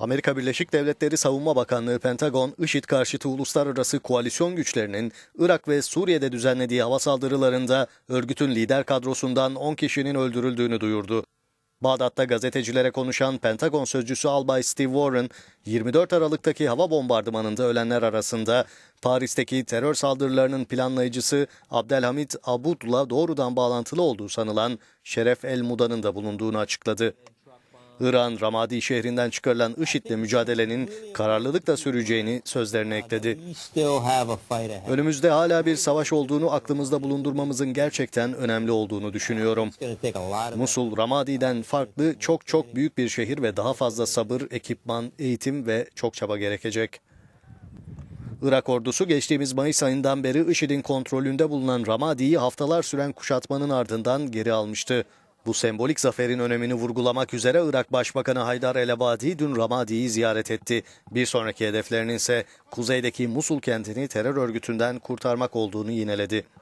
Amerika Birleşik Devletleri Savunma Bakanlığı Pentagon, IŞİD karşıtı uluslararası koalisyon güçlerinin Irak ve Suriye'de düzenlediği hava saldırılarında örgütün lider kadrosundan 10 kişinin öldürüldüğünü duyurdu. Bağdat'ta gazetecilere konuşan Pentagon sözcüsü Albay Steve Warren, 24 Aralık'taki hava bombardımanında ölenler arasında Paris'teki terör saldırılarının planlayıcısı Abdelhamid Abud'la doğrudan bağlantılı olduğu sanılan Şeref El Muda'nın da bulunduğunu açıkladı. İran Ramadi şehrinden çıkarılan IŞİD'le mücadelenin kararlılıkla süreceğini sözlerine ekledi. Önümüzde hala bir savaş olduğunu aklımızda bulundurmamızın gerçekten önemli olduğunu düşünüyorum. Musul Ramadi'den farklı çok çok büyük bir şehir ve daha fazla sabır, ekipman, eğitim ve çok çaba gerekecek. Irak ordusu geçtiğimiz Mayıs ayından beri IŞİD'in kontrolünde bulunan Ramadi'yi haftalar süren kuşatmanın ardından geri almıştı. Bu sembolik zaferin önemini vurgulamak üzere Irak Başbakanı Haydar Elabadi dün Ramadi'yi ziyaret etti. Bir sonraki hedeflerinin ise kuzeydeki Musul kentini terör örgütünden kurtarmak olduğunu yineledi.